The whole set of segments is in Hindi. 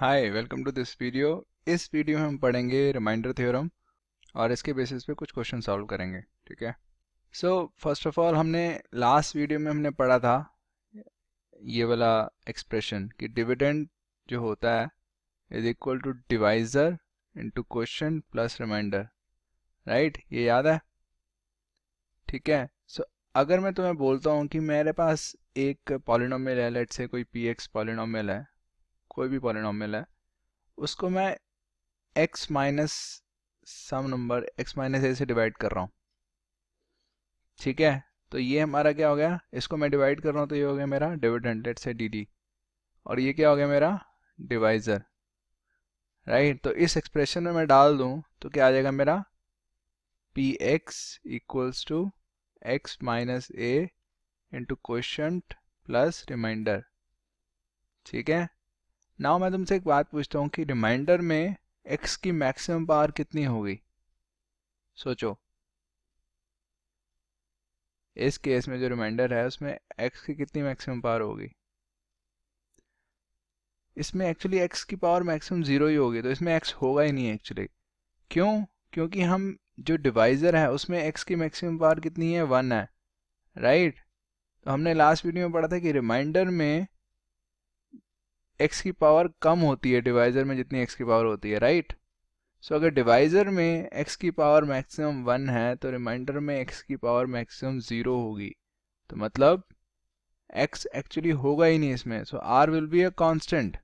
Hi welcome to this video इस वीडियो में हम पढ़ेंगे रिमाइंडर थ्योरम और इसके बेसिस पे कुछ क्वेश्चन सॉल्व करेंगे ठीक है सो फर्स्ट ऑफ ऑल हमने लास्ट वीडियो में हमने पढ़ा था ये वाला एक्सप्रेशन कि डिविडेंड जो होता है is equal to divisor into quotient plus remainder right ये याद है ठीक है सो so, अगर मैं तुम्हें बोलता हूँ कि मेरे पास एक पॉलिनोमल है लेट से कोई पी एक्स है कोई भी पॉलिनॉमियल है उसको मैं x minus some number x minus a से डिवाइड कर रहा हूँ ठीक है तो ये हमारा क्या हो गया इसको मैं डिवाइड कर रहा हूँ तो ये हो गया मेरा डिविडेंड लेट से डी और ये क्या हो गया मेरा डिवाइज़र राइट तो इस एक्सप्रेशन में मैं डाल दूँ तो क्या आ जाएगा मेरा p x equals to x minus a into quotient plus remainder ठीक है नाउ मैं तुमसे एक बात पूछता हूँ कि रिमाइंडर में एक्स की मैक्सिमम पावर कितनी होगी सोचो इस केस में जो रिमाइंडर है उसमें एक्स की कितनी मैक्सिमम पावर होगी इसमें एक्चुअली एक्स की पावर मैक्सिमम ज़ीरो ही होगी तो इसमें एक्स होगा ही नहीं एक्चुअली क्यों क्योंकि हम जो डिवाइज़र है उसमें एक्स की मैक्सिमम पावर कितनी है वन है राइट right? तो हमने लास्ट वीडियो में पढ़ा था कि रिमाइंडर में एक्स की पावर कम होती है डिवाइज़र में जितनी एक्स की पावर होती है राइट सो so, अगर डिवाइज़र में एक्स की पावर मैक्सिमम वन है तो रिमाइंडर में एक्स की पावर मैक्सिमम ज़ीरो होगी तो मतलब एक्स एक्चुअली होगा ही नहीं इसमें so r will be a constant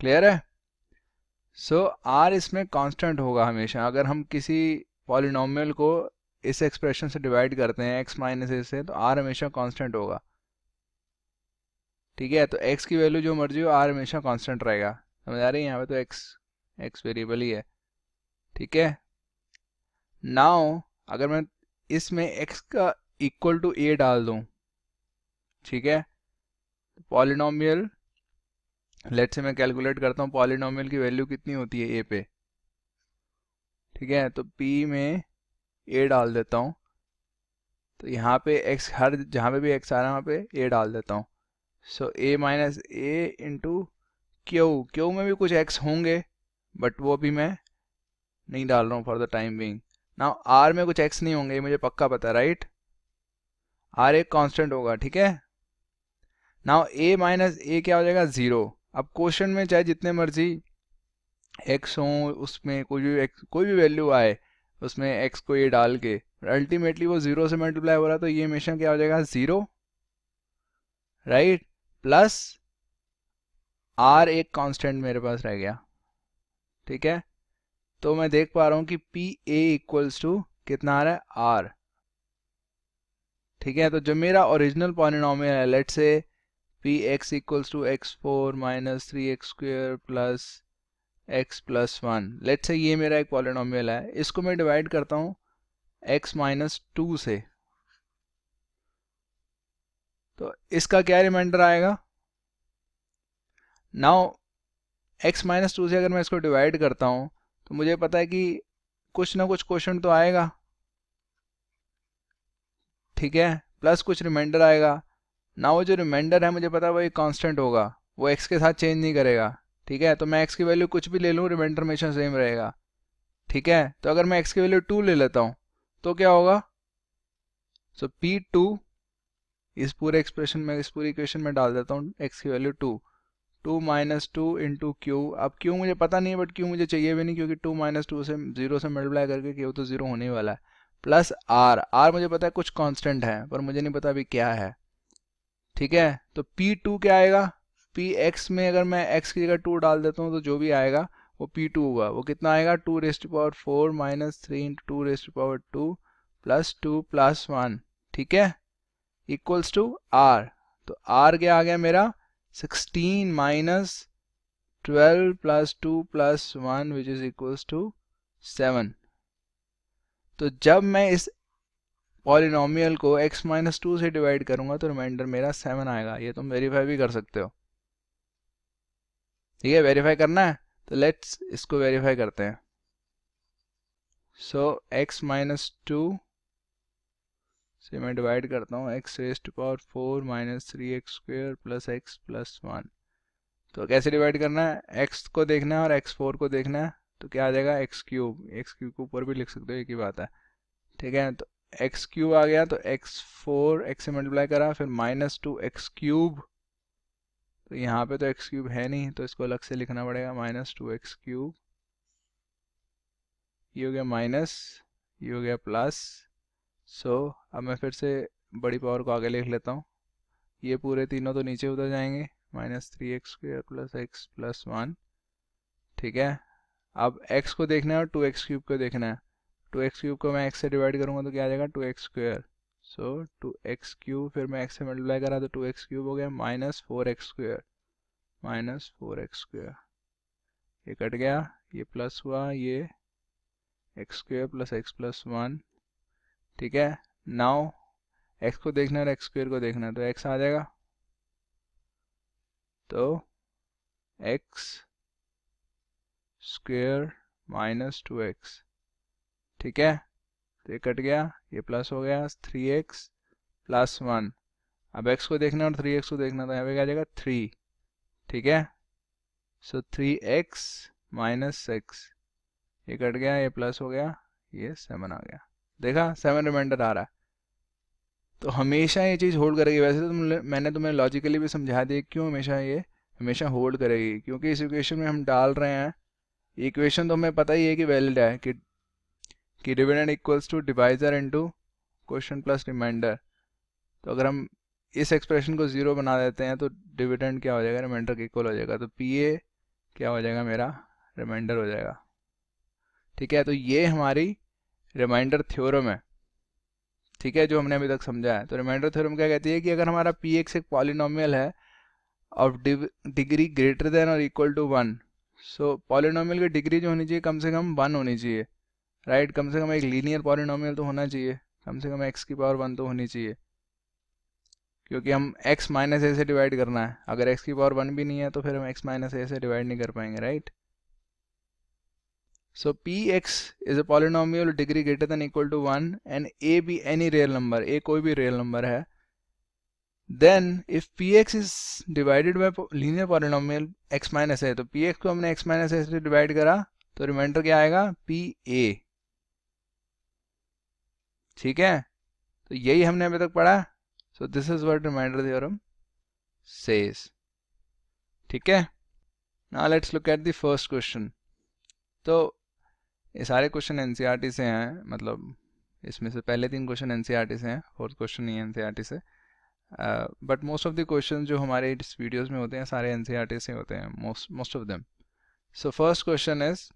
clear है सो so, आर इसमें कॉन्स्टेंट होगा हमेशा अगर हम किसी पॉलिनोमियल को इस एक्सप्रेशन से डिवाइड करते हैं एक्स माइनस ए से तो आर हमेशा कॉन्स्टेंट होगा ठीक है तो एक्स की वैल्यू जो मर्जी हो आर हमेशा कांस्टेंट रहेगा समझ आ रही है यहाँ पे तो एक्स एक्स वेरिएबल ही है ठीक है नाउ अगर मैं इसमें एक्स का इक्वल टू ए डाल दूँ ठीक है पॉलिनोमियल लेट से मैं कैलकुलेट करता हूँ पॉलिनोमियल की वैल्यू कितनी होती है ए पे ठीक है तो पी में ए डाल देता हूँ तो यहाँ पे एक्स हर जहाँ पे भी एक्स आ रहा है वहाँ पे ए डाल देता हूँ so a minus a into q q में भी कुछ एक्स होंगे बट वो अभी मैं नहीं डाल रहा हूँ फॉर द टाइम बिंग ना आर में कुछ एक्स नहीं होंगे ये मुझे पक्का पता है राइट आर एक कांस्टेंट होगा ठीक है नाउ ए माइनस ए क्या हो जाएगा ज़ीरो अब क्वेश्चन में चाहे जितने मर्जी एक्स हो उसमें कोई भी एक्स कोई भी वैल्यू आए उसमें एक्स को ये डाल के अल्टीमेटली वो ज़ीरो से मल्टीप्लाई हो रहा है तो ये हमेशा क्या हो जाएगा ज़ीरो राइट प्लस आर एक कांस्टेंट मेरे पास रह गया ठीक है तो मैं देख पा रहा हूं कि पी ए इक्वल्स टू कितना आ रहा है आर ठीक है तो जो मेरा ओरिजिनल पॉलिनोमियल है let say p x equals to x four minus three x square plus x plus one let say ये मेरा एक पॉलिनोम है इसको मैं डिवाइड करता हूँ एक्स माइनस टू से तो इसका क्या रिमाइंडर आएगा नाउ एक्स माइनस टू से अगर मैं इसको डिवाइड करता हूँ तो मुझे पता है कि कुछ ना कुछ क्वेश्चन तो आएगा ठीक है प्लस कुछ रिमाइंडर आएगा ना वो जो रिमाइंडर है मुझे पता है वो एक कांस्टेंट होगा वो एक्स के साथ चेंज नहीं करेगा ठीक है तो मैं एक्स की वैल्यू कुछ भी ले लूँ रिमाइंडर हमेशा सेम रहेगा ठीक है तो अगर मैं एक्स की वैल्यू टू ले लेता हूँ तो क्या होगा सो पी टू इस पूरे एक्सप्रेशन में इस पूरी इक्वेशन में डाल देता हूँ एक्स की value two two minus two into q अब क्यू मुझे पता नहीं है बट क्यू मुझे चाहिए भी नहीं क्योंकि टू माइनस टू से जीरो से मल्टीप्लाई करके क्यू तो जीरो होने वाला है प्लस आर आर मुझे पता है कुछ कांस्टेंट है पर मुझे नहीं पता अभी क्या है ठीक है तो पी टू क्या आएगा पी एक्स में अगर मैं एक्स की जगह टू डाल देता हूँ तो जो भी आएगा वो पी टू हुआ वो कितना आएगा two raised power four minus three into two raised power two plus two plus one ठीक है इक्वल्स टू आर तो आर क्या आ गया मेरा sixteen minus twelve plus two plus one which is equals to seven तो जब मैं इस पॉलिनोमियल को x माइनस टू से डिवाइड करूंगा तो रिमाइंडर मेरा सेवन आएगा ये तुम वेरीफाई भी कर सकते हो ठीक है वेरीफाई करना है तो लेट्स इसको वेरीफाई करते हैं सो x माइनस टू से मैं डिवाइड करता हूँ x raise two power four minus three x square plus x plus one तो कैसे डिवाइड करना है एक्स को देखना है और एक्स फोर को देखना है तो क्या आ जाएगा एक्स क्यूब एक्स क्यूब के ऊपर भी लिख सकते हो एक ही बात है ठीक है तो एक्स क्यूब आ गया तो एक्स फोर एक्स से मल्टीप्लाई करा फिर माइनस टू एक्स क्यूब तो यहाँ पे तो एक्स क्यूब है नहीं तो इसको अलग से लिखना पड़ेगा माइनस टू एक्स क्यूब ये हो गया माइनस ये हो गया प्लस सो so, अब मैं फिर से बड़ी पावर को आगे लिख लेता हूँ ये पूरे तीनों तो नीचे उतर जाएंगे minus three x square plus x plus one ठीक है अब एक्स को देखना है और टू एक्स क्यूब को देखना है टू एक्स क्यूब को मैं एक्स से डिवाइड करूँगा तो क्या आ जाएगा two x square so two x cube फिर मैं एक्स से मल्टीप्लाई करा तो टू एक्स क्यूब हो गया minus four x square minus four x square ये कट गया ये प्लस हुआ ये x square plus x plus one ठीक है नाउ एक्स को देखना है और एक्स स्क्र को देखना है तो एक्स आ जाएगा तो x square minus two x ठीक है तो ये कट गया ये प्लस हो गया थ्री एक्स प्लस वन अब एक्स को देखना है और थ्री एक्स को देखना तो यहाँ पे क्या आ जाएगा थ्री ठीक है so three x minus six ये कट गया ये प्लस हो गया ये सेवन आ गया देखा सेवन रिमाइंडर आ रहा है तो हमेशा ये चीज़ होल्ड करेगी वैसे तो तुम मैंने तुम्हें लॉजिकली भी समझा दिया क्यों हमेशा ये हमेशा होल्ड करेगी क्योंकि इस इक्वेशन में हम डाल रहे हैं इक्वेशन तो हमें पता ही है कि वैलिड है कि कि dividend equals to divisor into quotient plus remainder तो अगर हम इस एक्सप्रेशन को ज़ीरो बना देते हैं तो डिविडेंड क्या हो जाएगा रिमाइंडर के इक्वल हो जाएगा तो पी ए क्या हो जाएगा मेरा रिमाइंडर हो जाएगा ठीक है तो ये हमारी रिमाइंडर थ्योरम है ठीक है जो हमने अभी तक समझा है तो रिमाइंडर थ्योरम क्या कहती है कि अगर हमारा पी एक्स एक पॉलिनोमियल है ऑफ डिग्री ग्रेटर देन और equal to one so polynomial की डिग्री जो होनी चाहिए कम से कम वन होनी चाहिए राइट right? कम से कम एक लीनियर पॉलिनोमियल तो होना चाहिए कम से कम एक्स की पावर वन तो होनी चाहिए क्योंकि हम एक्स माइनस ए से डिवाइड करना है अगर एक्स की पावर वन भी नहीं है तो फिर हम एक्स माइनस ए से डिवाइड नहीं कर पाएंगे right right? So px is a polynomial degree greater than equal to 1 and a be any real number, a कोई भी real number है. Then if px is divided by linear polynomial x minus a, तो px को हमने x minus a से divide करा तो रिमाइंडर क्या आएगा पी ए ठीक है तो यही हमने अभी तक पढ़ा so this is what remainder theorem says ठीक है ना let's look at the first question तो ये सारे क्वेश्चन एन e से हैं मतलब इसमें से पहले तीन क्वेश्चन एन e से हैं फोर्थ क्वेश्चन ही एन e से but most of the question जो हमारे इस वीडियोज़ में होते हैं सारे एन से होते हैं most most of them so first question is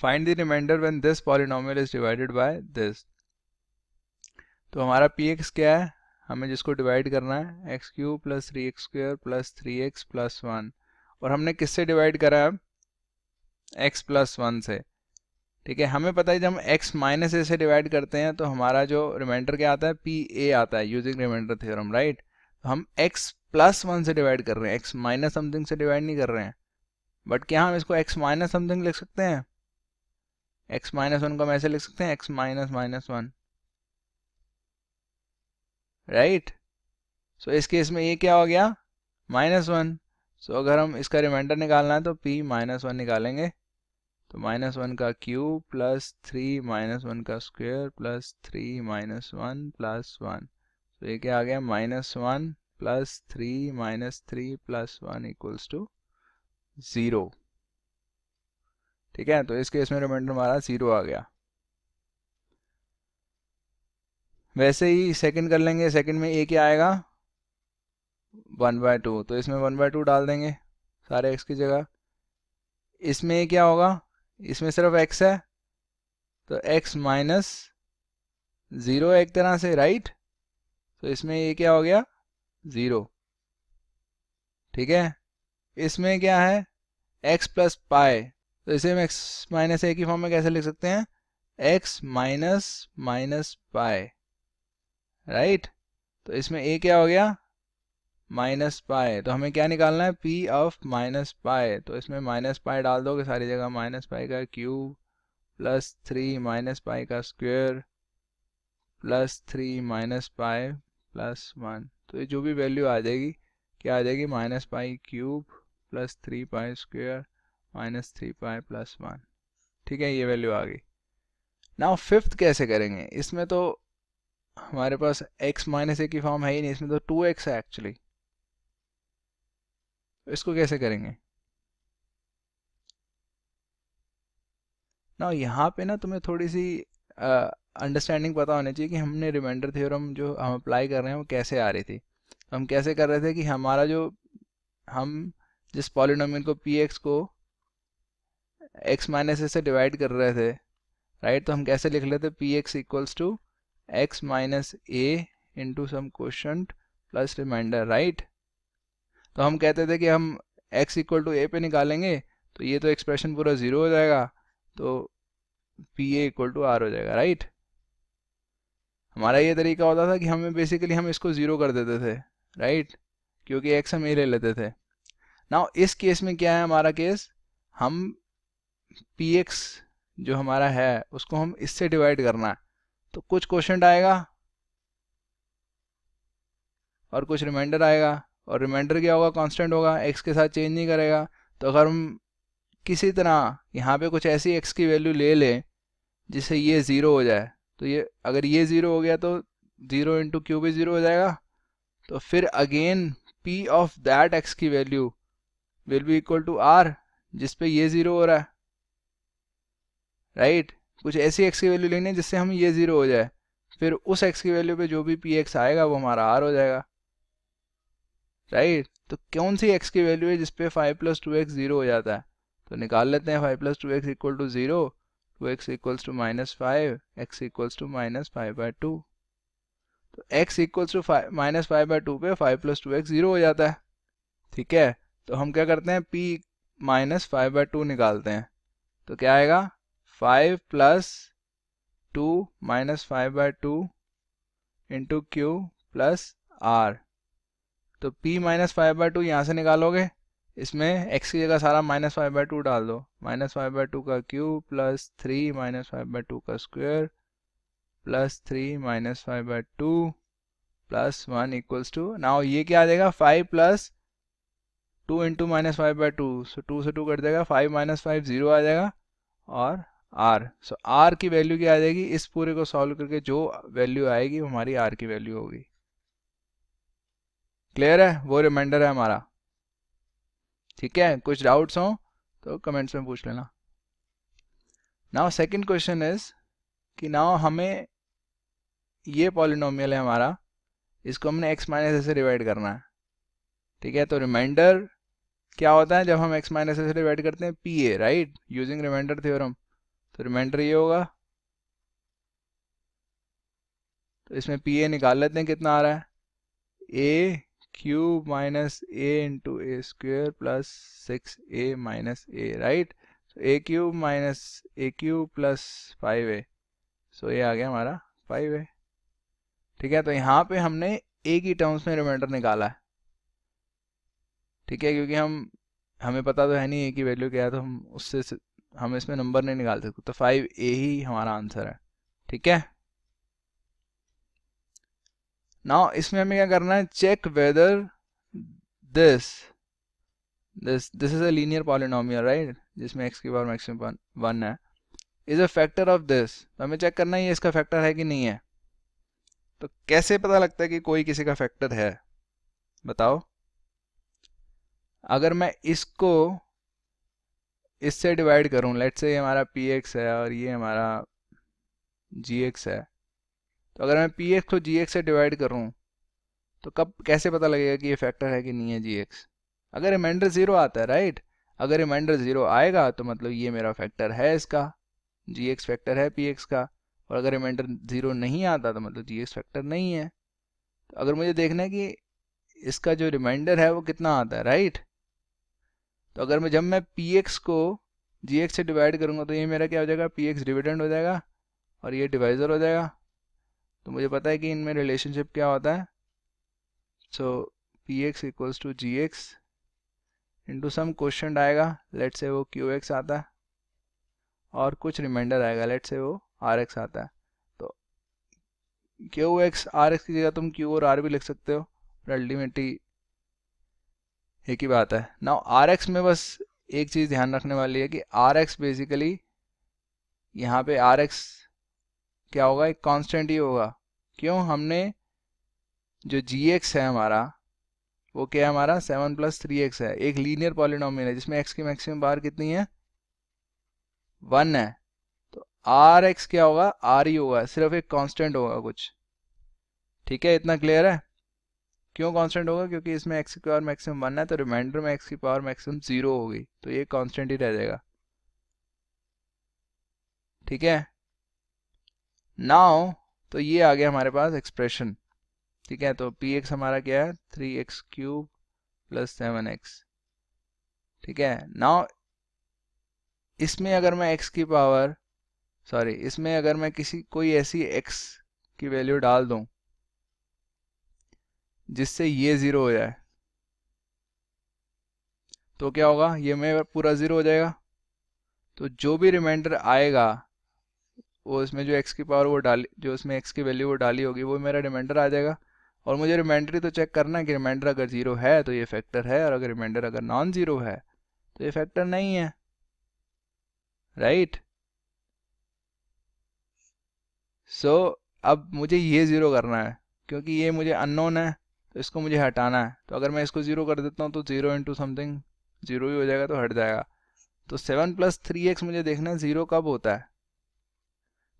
find the remainder when this polynomial is divided by this तो हमारा पी एक्स क्या है हमें जिसको डिवाइड करना है x cube plus three x square plus three x plus one और हमने किससे डिवाइड करा है एक्स प्लस वन से ठीक है हमें पता है जब हम x माइनस ए से डिवाइड करते हैं तो हमारा जो रिमाइंडर क्या आता है पी ए आता है यूजिंग रिमाइंडर थ्योरम राइट तो हम x प्लस वन से डिवाइड कर रहे हैं x माइनस समथिंग से डिवाइड नहीं कर रहे हैं बट क्या हम इसको x माइनस समथिंग लिख सकते हैं x माइनस वन को हम ऐसे लिख सकते हैं x minus minus one right सो इस केस में ये क्या हो गया माइनस वन सो अगर हम इसका रिमाइंडर निकालना है तो पी माइनस वन निकालेंगे तो माइनस वन का cube plus three minus one का square plus three minus one plus one तो ये क्या आ गया minus one plus three minus three plus one equals to zero ठीक है तो इस केस में रिमाइंडर हमारा ज़ीरो आ गया वैसे ही सेकंड कर लेंगे सेकंड में ए क्या आएगा वन बाय टू तो इसमें वन बाय टू डाल देंगे सारे एक्स की जगह इसमें क्या होगा इसमें सिर्फ x है तो x माइनस ज़ीरो एक तरह से राइट तो इसमें ये क्या हो गया ज़ीरो ठीक है इसमें क्या है x प्लस पाए तो इसे हम x माइनस ए की फॉर्म में कैसे लिख सकते हैं x minus minus pi right तो इसमें ए क्या हो गया माइनस पाए तो हमें क्या निकालना है पी ऑफ माइनस पाए तो इसमें माइनस पाए डाल दोगे सारी जगह माइनस पाए का cube plus three minus pi का square plus three minus pi plus one तो ये जो भी वैल्यू आ जाएगी क्या आ जाएगी minus pi cube plus three pi square minus three pi plus one ठीक है ये वैल्यू आ गई नाउ फिफ्थ कैसे करेंगे इसमें तो हमारे पास x माइनस ए की फॉर्म है ही नहीं इसमें तो टू एक्स है एक्चुअली इसको कैसे करेंगे ना यहाँ पे ना तुम्हें थोड़ी सी अंडरस्टैंडिंग पता होनी चाहिए कि हमने रिमाइंडर थ्योरम जो हम अप्लाई कर रहे हैं वो कैसे आ रही थी तो हम कैसे कर रहे थे कि हमारा जो हम जिस पॉलिनोमियल को पी एक्स को एक्स माइनस से डिवाइड कर रहे थे राइट तो हम कैसे लिख लेते p x equals to x minus a into some quotient plus remainder right तो हम कहते थे कि हम एक्स इक्वल टू ए पे निकालेंगे तो ये तो एक्सप्रेशन पूरा ज़ीरो हो जाएगा तो p a equal to r हो जाएगा राइट हमारा ये तरीका होता था कि हमें बेसिकली हम इसको ज़ीरो कर देते थे राइट क्योंकि एक्स हम ए ले लेते थे ना इस केस में क्या है हमारा केस हम पी एक्स जो हमारा है उसको हम इससे डिवाइड करना है तो कुछ क्वेश्चन आएगा और कुछ रिमाइंडर आएगा और रिमाइंडर क्या होगा कांस्टेंट होगा एक्स के साथ चेंज नहीं करेगा तो अगर हम किसी तरह यहाँ पे कुछ ऐसी एक्स की वैल्यू ले लें जिससे ये ज़ीरो हो जाए तो ये अगर ये ज़ीरो हो गया तो ज़ीरो इंटू क्यू भी ज़ीरो हो जाएगा तो फिर again p of that x की value will be equal to r जिस पे ये ज़ीरो हो रहा है राइट right? कुछ ऐसी एक्स की वैल्यू लेनी है जिससे हम ये ज़ीरो हो जाए फिर उस एक्स की वैल्यू पे जो भी पी एक्स आएगा वो हमारा आर हो जाएगा राइट right? तो कौन सी एक्स की वैल्यू है जिसपे five plus two x zero हो जाता है तो निकाल लेते हैं five plus two x equal to zero two x equals to minus five x equals to minus five by two तो x equals to five minus five by two पे five plus two x zero हो जाता है ठीक है तो हम क्या करते हैं p minus five by two निकालते हैं तो क्या आएगा five plus two minus five by two into q plus r तो p minus five by two यहाँ से निकालोगे इसमें x की जगह सारा माइनस फाइव बाई टू डाल दो माइनस फाइव बाई टू का cube plus three minus five by two का square plus three minus five by two plus one equals to now ये क्या आ जाएगा five plus two into minus five by two so two से टू कट जाएगा फाइव माइनस फाइव जीरो आ जाएगा और आर सो आर की वैल्यू क्या आ जाएगी इस पूरे को सॉल्व करके जो वैल्यू आएगी वो हमारी आर की वैल्यू होगी क्लियर है वो रिमाइंडर है हमारा ठीक है कुछ डाउट्स हो तो कमेंट्स में पूछ लेना नाउ सेकंड क्वेश्चन इज कि नाउ हमें ये पॉलिनोमियल है हमारा इसको हमने एक्स माइनस से डिवाइड करना है ठीक है तो रिमाइंडर क्या होता है जब हम एक्स माइनस से डिवाइड करते हैं p a right using remainder theorem तो रिमाइंडर ये होगा तो इसमें पी ए निकाल लेते हैं कितना आ रहा है ए cube minus a into a square plus 6a minus a right so a cube minus a cube plus 5a so ये आ गया हमारा 5a ठीक है तो यहाँ पे हमने a की टर्म्स में रिमाइंडर निकाला है ठीक है क्योंकि हम हमें पता तो है नहीं a की वैल्यू क्या है तो हम उससे हम इसमें नंबर नहीं निकाल सकते तो 5a ही हमारा आंसर है ठीक है नाउ इसमें हमें क्या करना है check whether this this this is a linear polynomial right जिसमें एक्स की पावर मैक्सिमम वन है is a factor of this तो हमें चेक करना है ये इसका फैक्टर है कि नहीं है तो कैसे पता लगता है कि कोई किसी का फैक्टर है बताओ अगर मैं इसको इससे डिवाइड करूं लेट से ये हमारा पी एक्स है और ये हमारा जी एक्स है तो अगर मैं पी एक्स को जी एक्स से डिवाइड करूँ तो कब कैसे पता लगेगा कि ये फैक्टर है कि नहीं है जी एक्स अगर रिमाइंडर ज़ीरो आता है राइट अगर रिमाइंडर ज़ीरो आएगा तो मतलब ये मेरा फैक्टर है इसका जी एक्स फैक्टर है पी एक्स का और अगर रिमाइंडर ज़ीरो नहीं आता तो मतलब जी एक्स फैक्टर नहीं है तो अगर मुझे देखना है कि इसका जो रिमाइंडर है वो कितना आता है राइट तो अगर मैं जब मैं पी एक्स को जी एक्स से डिवाइड करूँगा तो ये मेरा क्या हो जाएगा पी एक्स डिविडेंड हो जाएगा और ये डिवाइज़र हो जाएगा तो मुझे पता है कि इनमें रिलेशनशिप क्या होता है so p x equals to g x into some question आएगा लेट से वो क्यू एक्स आता है और कुछ रिमाइंडर आएगा लेट से वो आर एक्स आता है तो क्यू एक्स आर एक्स की जगह तुम क्यू और आर भी लिख सकते हो पर अल्टीमेटली एक ही बात है ना आर एक्स में बस एक चीज़ ध्यान रखने वाली है कि आर एक्स बेसिकली यहाँ पे आर एक्स क्या होगा एक कांस्टेंट ही होगा क्यों हमने जो जी एक्स है हमारा वो क्या है हमारा सेवन प्लस थ्री एक्स है एक लीनियर पॉलिनोम है जिसमें एक्स की मैक्सिमम बार कितनी है वन है तो आर एक्स क्या होगा आर ही होगा सिर्फ एक कांस्टेंट होगा कुछ ठीक है इतना क्लियर है क्यों कांस्टेंट होगा क्योंकि इसमें एक्स की पावर मैक्सिमम वन है तो रिमाइंडर में एक्स की पावर मैक्सिमम जीरो होगी तो ये कांस्टेंट ही रह जाएगा ठीक है नाउ तो ये आ गया हमारे पास एक्सप्रेशन ठीक है तो पी एक्स हमारा क्या है three x cube plus seven x ठीक है नाउ इसमें अगर मैं एक्स की पावर सॉरी इसमें अगर मैं किसी कोई ऐसी एक्स की वैल्यू डाल दूं जिससे ये ज़ीरो हो जाए तो क्या होगा ये मेरा पूरा ज़ीरो हो जाएगा तो जो भी रिमाइंडर आएगा वो इसमें जो एक्स की पावर वो डाली जो इसमें एक्स की वैल्यू वो डाली होगी वो मेरा रिमाइंडर आ जाएगा और मुझे रिमाइंडर ही तो चेक करना है कि रिमाइंडर अगर ज़ीरो है तो ये फैक्टर है और अगर रिमाइंडर अगर नॉन ज़ीरो है तो ये फैक्टर नहीं है राइट right? सो so, अब मुझे ये ज़ीरो करना है क्योंकि ये मुझे अननोन है तो इसको मुझे हटाना है तो अगर मैं इसको ज़ीरो कर देता हूँ तो ज़ीरो इंटू समथिंग ज़ीरो ही हो जाएगा तो हट जाएगा तो सेवन प्लस थ्री एक्स मुझे देखना है ज़ीरो कब होता है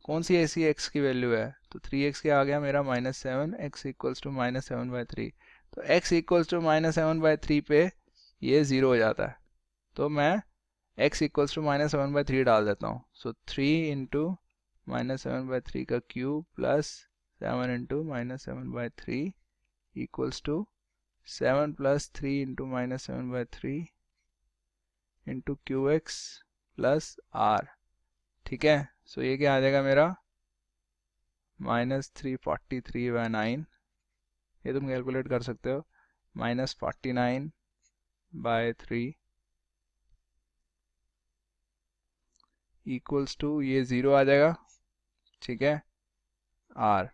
कौन सी ऐसी एक्स की वैल्यू है तो थ्री एक्स क्या आ गया मेरा minus seven x equals to minus seven by three तो x equals to minus seven by three पे ये ज़ीरो हो जाता है तो मैं x equals to minus seven by three डाल देता हूँ so three into minus seven by three का cube plus seven into minus seven by three equals to seven plus three into minus seven by three into q x plus are ठीक है सो ये क्या आ जाएगा मेरा minus three forty three by nine ये तुम कैलकुलेट कर सकते हो minus forty nine by three equals to ये ज़ीरो आ जाएगा ठीक है आर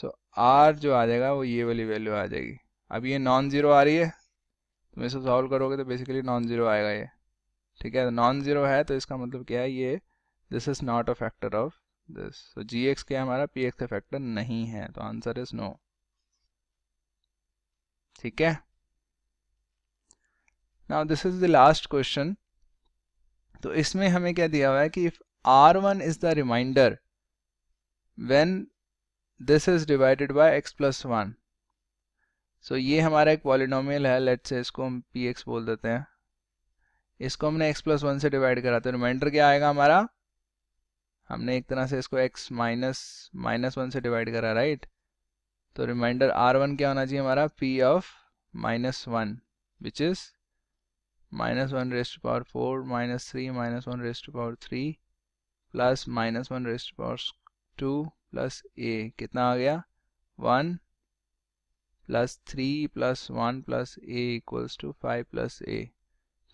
सो आर जो आ जाएगा वो ये वाली वैल्यू आ जाएगी अब ये नॉन ज़ीरो आ रही है तुम इसे सॉल्व करोगे तो बेसिकली नॉन ज़ीरो आएगा ये ठीक है नॉन ज़ीरो तो है तो इसका मतलब क्या है ये this is not a factor of this so g x क्या हमारा पी एक्स का फैक्टर नहीं है तो आंसर इज नो ठीक है now this is the last question तो इसमें हमें क्या दिया हुआ है कि if r one is the remainder when this is divided by x plus one so ये हमारा एक पॉलिनोमियल है लेट से इसको हम पी एक्स बोल देते हैं इसको हमने एक्स प्लस वन से डिवाइड करा तो रिमाइंडर क्या आएगा हमारा हमने एक तरह से इसको x माइनस माइनस वन से डिवाइड करा राइट तो रिमाइंडर आर वन क्या होना चाहिए हमारा p of minus one which is minus one raised power four minus three minus one raised power three plus minus one raised power two plus a कितना आ गया one plus three plus one plus a equals to five plus a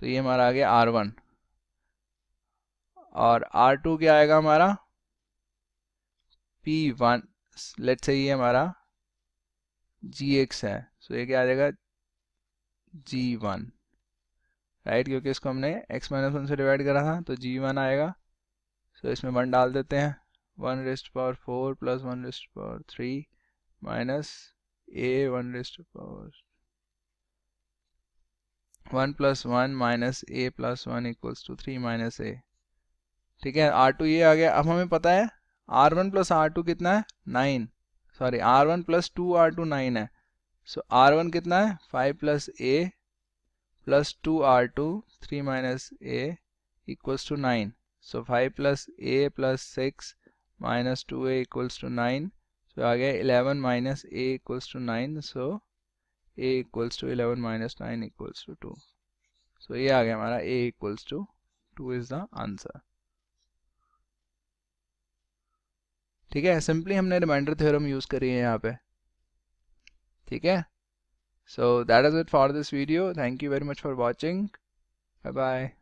तो ये हमारा आ गया आर वन और आर टू क्या आएगा हमारा पी वन लेट से ये हमारा जी एक्स है सो so ये क्या आ जाएगा जी वन राइट क्योंकि इसको हमने एक्स माइनस वन से डिवाइड करा था तो जी वन आएगा सो so इसमें वन डाल देते हैं one raised power four plus one raised power three minus a one raised power one plus one minus a plus one equals to three minus a ठीक है आर टू ये आ गया अब हमें पता है r one plus r two कितना है nine sorry r one plus two r two nine है सो आर वन कितना है five plus a plus two r two three minus a equals to nine so five plus a plus six minus two a equals to nine so आ गया eleven minus a equals to nine so a equals to eleven minus nine equals to to सो ये आ गया हमारा a equals to two is the answer ठीक है सिंपली हमने रिमाइंडर थ्योरम यूज़ करी है यहाँ पे ठीक है so that is it for this video thank you very much for watching bye bye